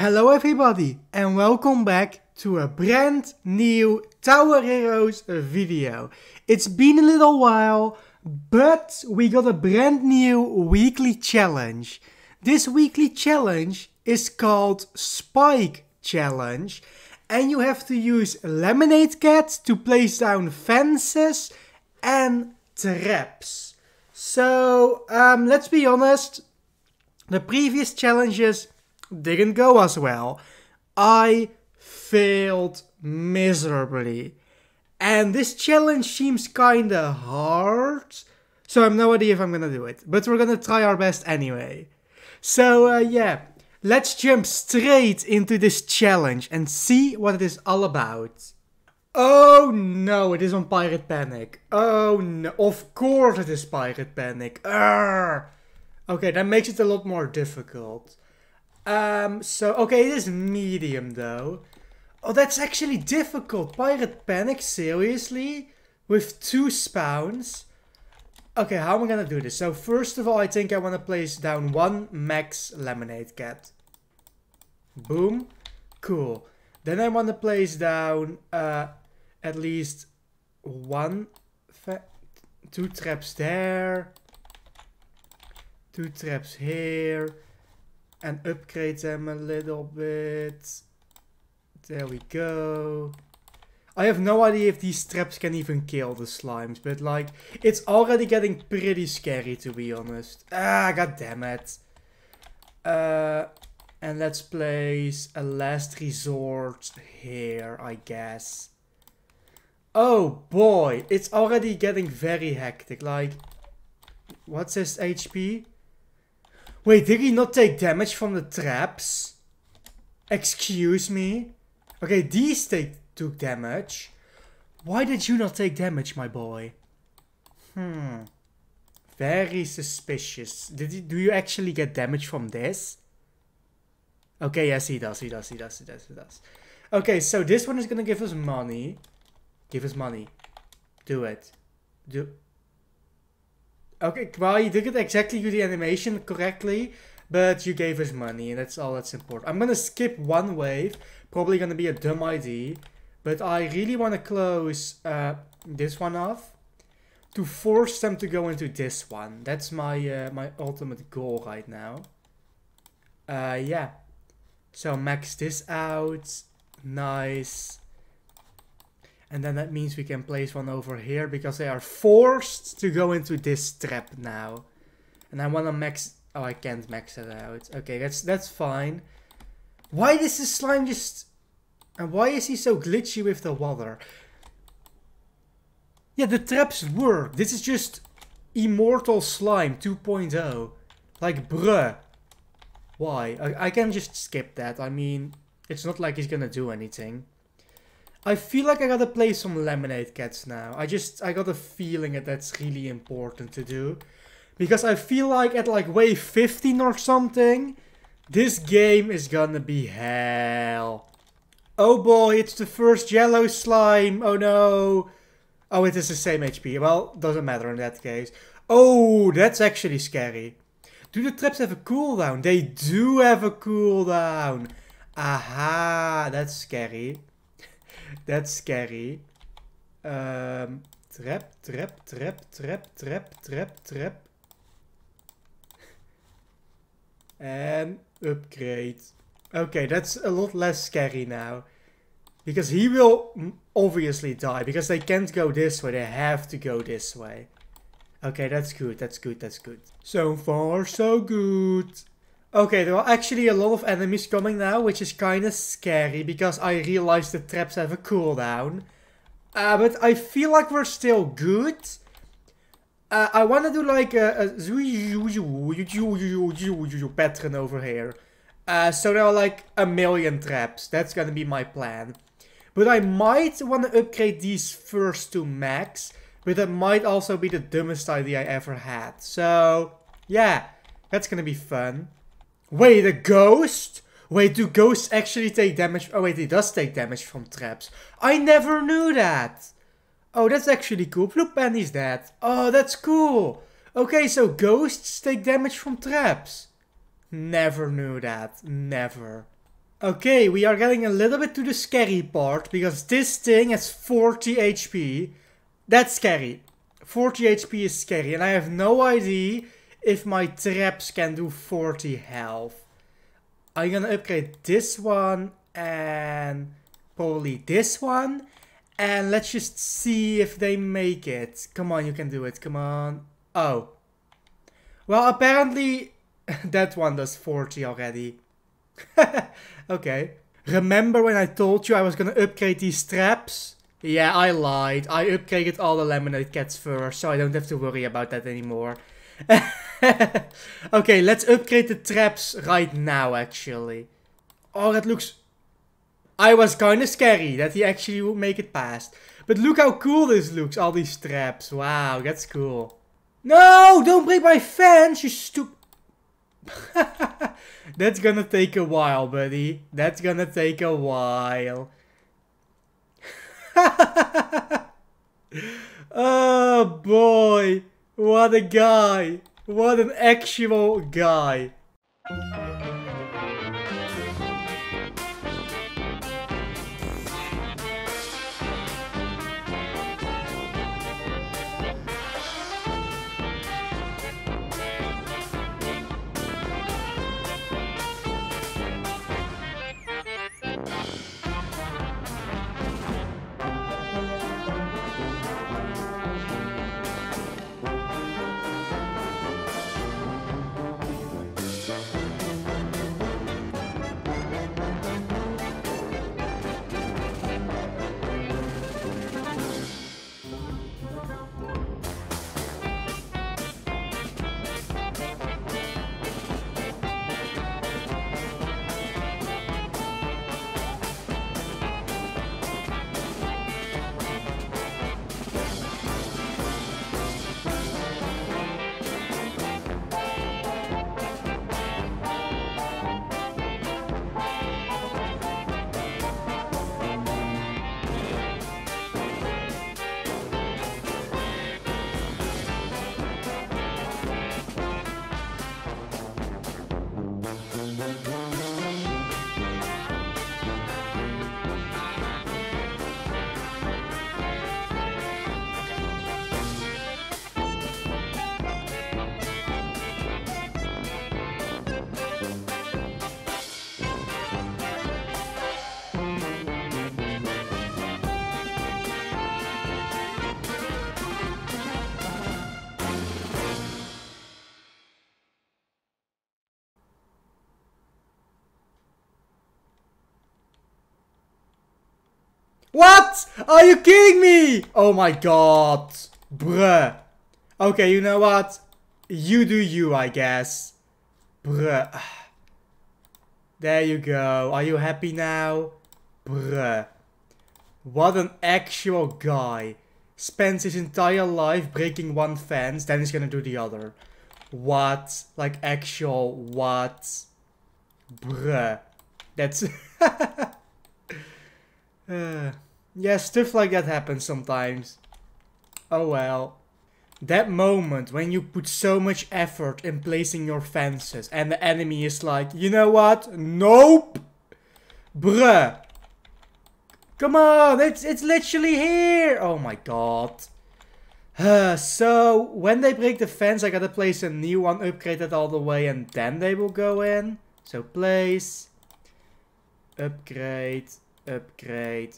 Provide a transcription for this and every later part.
Hello everybody and welcome back to a brand new Tower Heroes video. It's been a little while, but we got a brand new weekly challenge. This weekly challenge is called Spike Challenge and you have to use Lemonade Cat to place down fences and traps. So um, let's be honest, the previous challenges didn't go as well. I failed miserably. And this challenge seems kinda hard, so I have no idea if I'm gonna do it. But we're gonna try our best anyway. So uh, yeah, let's jump straight into this challenge and see what it is all about. Oh no, it is on Pirate Panic. Oh no, of course it is Pirate Panic. Urgh. Okay, that makes it a lot more difficult. Um, so, okay, it is medium, though. Oh, that's actually difficult. Pirate Panic, seriously? With two spawns? Okay, how am I gonna do this? So, first of all, I think I wanna place down one max lemonade cat. Boom. Cool. Then I wanna place down uh, at least one... Two traps there. Two traps here and upgrade them a little bit. There we go. I have no idea if these traps can even kill the slimes, but like, it's already getting pretty scary to be honest. Ah, god damn it. Uh, and let's place a last resort here, I guess. Oh boy, it's already getting very hectic. Like, what's this HP? Wait, did he not take damage from the traps? Excuse me? Okay, these take took damage. Why did you not take damage, my boy? Hmm. Very suspicious. Did you, do you actually get damage from this? Okay, yes, he does, he does, he does, he does, he does. Okay, so this one is gonna give us money. Give us money. Do it. Do... Okay, well, you didn't exactly do the animation correctly, but you gave us money, and that's all that's important. I'm gonna skip one wave, probably gonna be a dumb idea, but I really wanna close uh, this one off to force them to go into this one. That's my uh, my ultimate goal right now. Uh, yeah. So max this out. Nice. And then that means we can place one over here because they are forced to go into this trap now. And I want to max... Oh, I can't max it out. Okay, that's that's fine. Why does this slime just... And why is he so glitchy with the water? Yeah, the traps work. This is just Immortal Slime 2.0. Like, bruh. Why? I, I can just skip that. I mean, it's not like he's gonna do anything. I feel like I gotta play some Lemonade Cats now. I just, I got a feeling that that's really important to do. Because I feel like at like wave 15 or something, this game is gonna be hell. Oh boy, it's the first yellow slime. Oh no. Oh, it is the same HP. Well, doesn't matter in that case. Oh, that's actually scary. Do the traps have a cooldown? They do have a cooldown. Aha, that's scary. That's scary. Um, trap, trap, trap, trap, trap, trap, trap. And upgrade. Okay, that's a lot less scary now. Because he will obviously die. Because they can't go this way. They have to go this way. Okay, that's good. That's good. That's good. So far, so good. Okay, there are actually a lot of enemies coming now, which is kind of scary because I realize the traps have a cooldown. Uh, but I feel like we're still good. Uh, I want to do like a, a pattern over here. Uh, so there are like a million traps. That's going to be my plan. But I might want to upgrade these first to max. But that might also be the dumbest idea I ever had. So, yeah, that's going to be fun. Wait, a ghost? Wait, do ghosts actually take damage? Oh wait, he does take damage from traps. I never knew that! Oh, that's actually cool. Bloop and that. dead. Oh, that's cool! Okay, so ghosts take damage from traps. Never knew that. Never. Okay, we are getting a little bit to the scary part, because this thing has 40 HP. That's scary. 40 HP is scary, and I have no idea if my traps can do 40 health. I'm gonna upgrade this one and probably this one. And let's just see if they make it. Come on, you can do it. Come on. Oh. Well, apparently that one does 40 already. okay. Remember when I told you I was gonna upgrade these traps? Yeah, I lied. I upgraded all the lemonade cats first, so I don't have to worry about that anymore. okay, let's upgrade the traps right now, actually. Oh, that looks... I was kinda scary that he actually would make it past. But look how cool this looks, all these traps. Wow, that's cool. No, don't break my fence, you stupid... that's gonna take a while, buddy. That's gonna take a while. oh boy, what a guy. What an actual guy. What? Are you kidding me? Oh my god. Bruh. Okay, you know what? You do you, I guess. Bruh. There you go. Are you happy now? Bruh. What an actual guy. Spends his entire life breaking one fence, then he's gonna do the other. What? Like actual what? Bruh. That's... Uh, yeah, stuff like that happens sometimes. Oh well. That moment when you put so much effort in placing your fences and the enemy is like, you know what? Nope! Bruh! Come on, it's, it's literally here! Oh my god. Uh, so, when they break the fence, I gotta place a new one, upgrade it all the way, and then they will go in. So, place. Upgrade upgrade,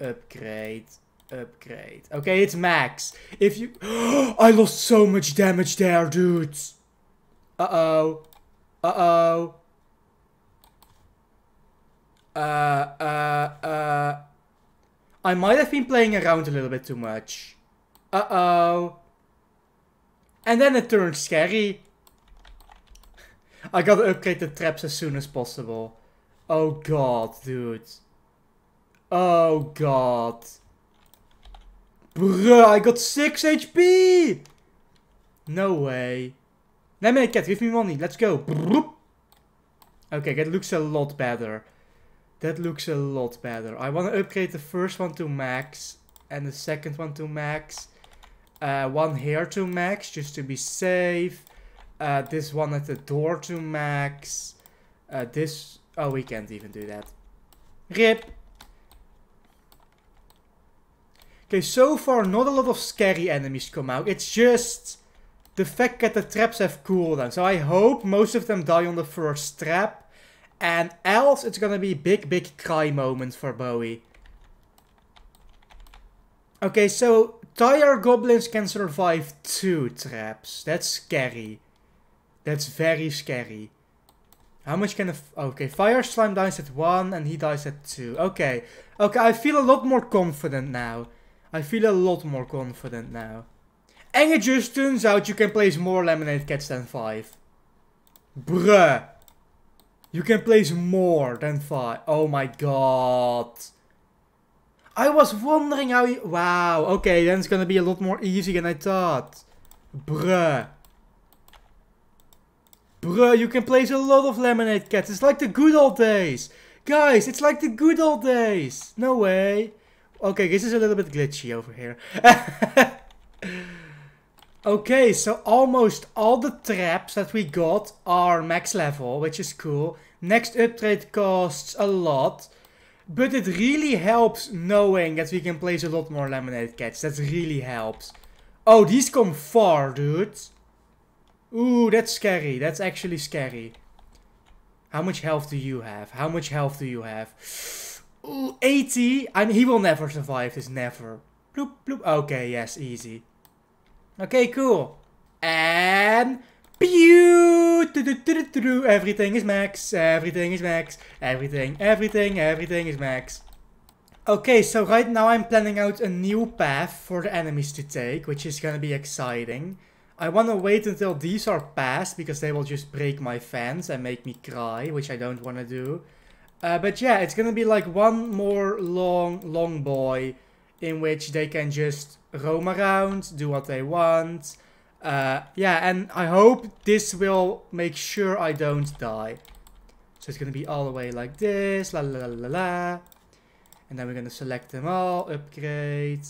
upgrade, upgrade. Okay, it's max. If you... I lost so much damage there, dudes. Uh-oh. Uh-oh. Uh, uh, uh. I might have been playing around a little bit too much. Uh-oh. And then it turned scary. I gotta upgrade the traps as soon as possible. Oh god, dude. Oh god. Bruh, I got 6 HP! No way. Let me cat, give me money. Let's go. Okay, that looks a lot better. That looks a lot better. I want to upgrade the first one to max. And the second one to max. Uh, one here to max, just to be safe. Uh, this one at the door to max. Uh, this Oh, we can't even do that. RIP. Okay, so far not a lot of scary enemies come out. It's just the fact that the traps have cooldown. So I hope most of them die on the first trap. And else it's gonna be big, big cry moment for Bowie. Okay, so tire goblins can survive two traps. That's scary. That's very scary. How much can a... Okay, Fire Slime dies at 1 and he dies at 2. Okay. Okay, I feel a lot more confident now. I feel a lot more confident now. And it just turns out you can place more Lemonade Cats than 5. Bruh. You can place more than 5. Oh my god. I was wondering how you... Wow, okay, then it's gonna be a lot more easy than I thought. Bruh. Bruh, you can place a lot of Lemonade Cats. It's like the good old days. Guys, it's like the good old days. No way. Okay, this is a little bit glitchy over here. okay, so almost all the traps that we got are max level, which is cool. Next upgrade costs a lot. But it really helps knowing that we can place a lot more Lemonade Cats. That really helps. Oh, these come far, dude. Ooh, that's scary. That's actually scary. How much health do you have? How much health do you have? Ooh, 80. And he will never survive this, never. Bloop, bloop. Okay, yes, easy. Okay, cool. And... Pew! Everything is max. Everything is max. Everything, everything, everything is max. Okay, so right now I'm planning out a new path for the enemies to take, which is gonna be exciting. I want to wait until these are passed because they will just break my fans and make me cry, which I don't want to do. Uh, but yeah, it's going to be like one more long, long boy in which they can just roam around, do what they want. Uh, yeah, and I hope this will make sure I don't die. So it's going to be all the way like this, la la la la la. And then we're going to select them all, upgrade.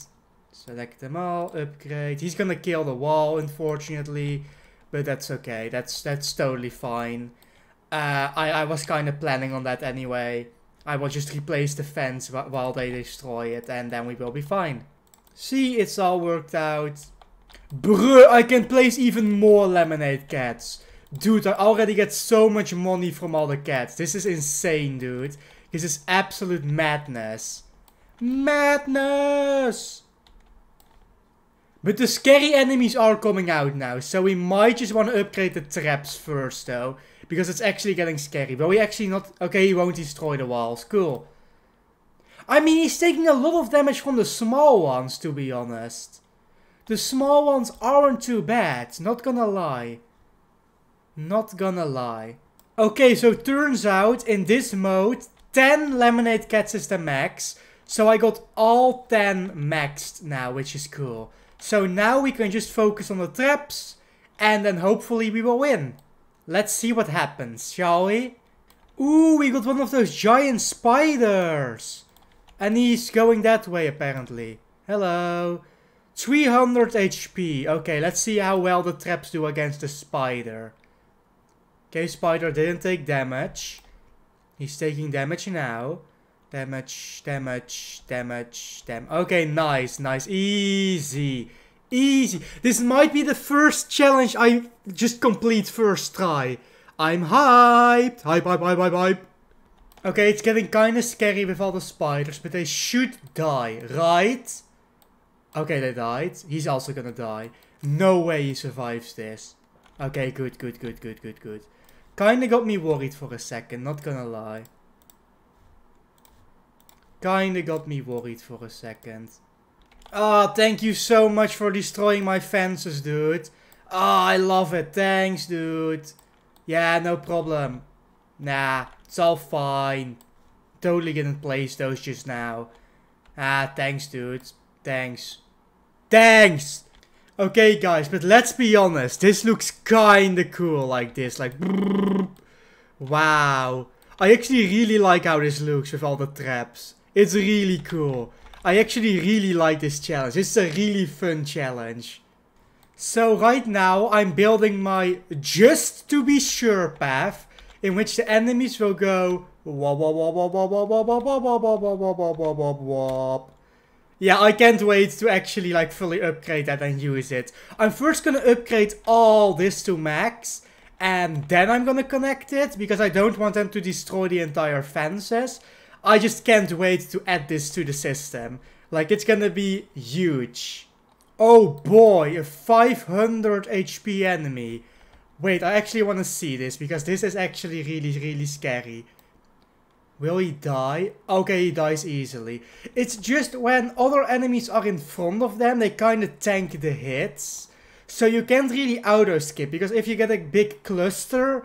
Select them all, upgrade. He's gonna kill the wall, unfortunately, but that's okay. That's that's totally fine. Uh, I, I was kind of planning on that anyway. I will just replace the fence while they destroy it, and then we will be fine. See, it's all worked out. Bruh, I can place even more lemonade cats. Dude, I already get so much money from all the cats. This is insane, dude. This is absolute madness. Madness! But the scary enemies are coming out now, so we might just want to upgrade the traps first, though. Because it's actually getting scary. But we actually not... Okay, he won't destroy the walls. Cool. I mean, he's taking a lot of damage from the small ones, to be honest. The small ones aren't too bad, not gonna lie. Not gonna lie. Okay, so turns out, in this mode, 10 Lemonade Cats is the max. So I got all 10 maxed now, which is cool. So now we can just focus on the traps and then hopefully we will win. Let's see what happens, shall we? Ooh, we got one of those giant spiders. And he's going that way apparently. Hello. 300 HP. Okay, let's see how well the traps do against the spider. Okay, spider didn't take damage. He's taking damage now. Damage, damage, damage, damage. Okay, nice, nice. Easy. Easy. This might be the first challenge I just complete first try. I'm hyped. Hype, hype, hype, hype, hype. Okay, it's getting kinda scary with all the spiders, but they should die, right? Okay, they died. He's also gonna die. No way he survives this. Okay, good, good, good, good, good, good. Kinda got me worried for a second, not gonna lie. Kinda got me worried for a second. Ah, oh, thank you so much for destroying my fences, dude. Ah, oh, I love it. Thanks, dude. Yeah, no problem. Nah, it's all fine. Totally didn't place those just now. Ah, thanks, dude. Thanks. Thanks! Okay, guys, but let's be honest. This looks kinda cool like this. Like, brrr. wow. I actually really like how this looks with all the traps. It's really cool. I actually really like this challenge. It's a really fun challenge. So right now I'm building my just to be sure path in which the enemies will go yeah, I can't wait to actually like fully upgrade that and use it. I'm first gonna upgrade all this to max and then I'm gonna connect it because I don't want them to destroy the entire fences. I just can't wait to add this to the system. Like, it's gonna be huge. Oh boy, a 500 HP enemy. Wait, I actually want to see this, because this is actually really, really scary. Will he die? Okay, he dies easily. It's just when other enemies are in front of them, they kind of tank the hits. So you can't really auto-skip, because if you get a big cluster,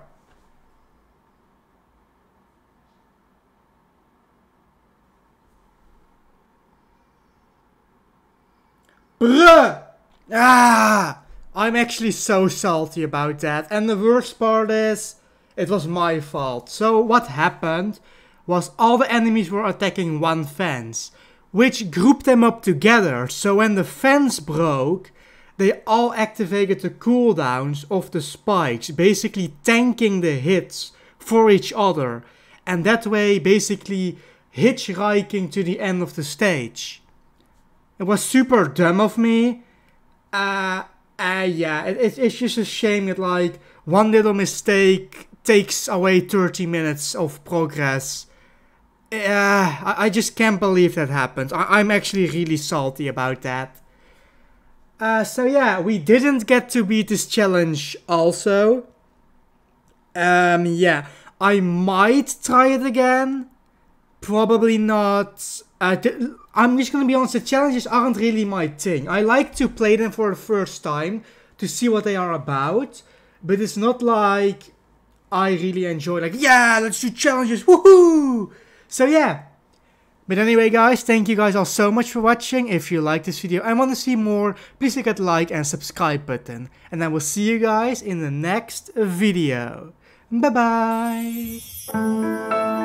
Bruh! Ah! I'm actually so salty about that. And the worst part is, it was my fault. So what happened was all the enemies were attacking one fence, which grouped them up together. So when the fence broke, they all activated the cooldowns of the spikes, basically tanking the hits for each other. And that way basically hitchhiking to the end of the stage. It was super dumb of me. Uh, uh yeah, it, it, it's just a shame that like one little mistake takes away 30 minutes of progress. Yeah, uh, I, I, just can't believe that happened. I, I'm actually really salty about that. Uh, so yeah, we didn't get to beat this challenge also. Um, yeah, I might try it again. Probably not. Uh, I'm just gonna be honest, the challenges aren't really my thing. I like to play them for the first time to see what they are about, but it's not like I really enjoy like, yeah, let's do challenges, woohoo! So yeah. But anyway guys, thank you guys all so much for watching. If you like this video and want to see more, please click that like and subscribe button. And I will see you guys in the next video. Bye bye!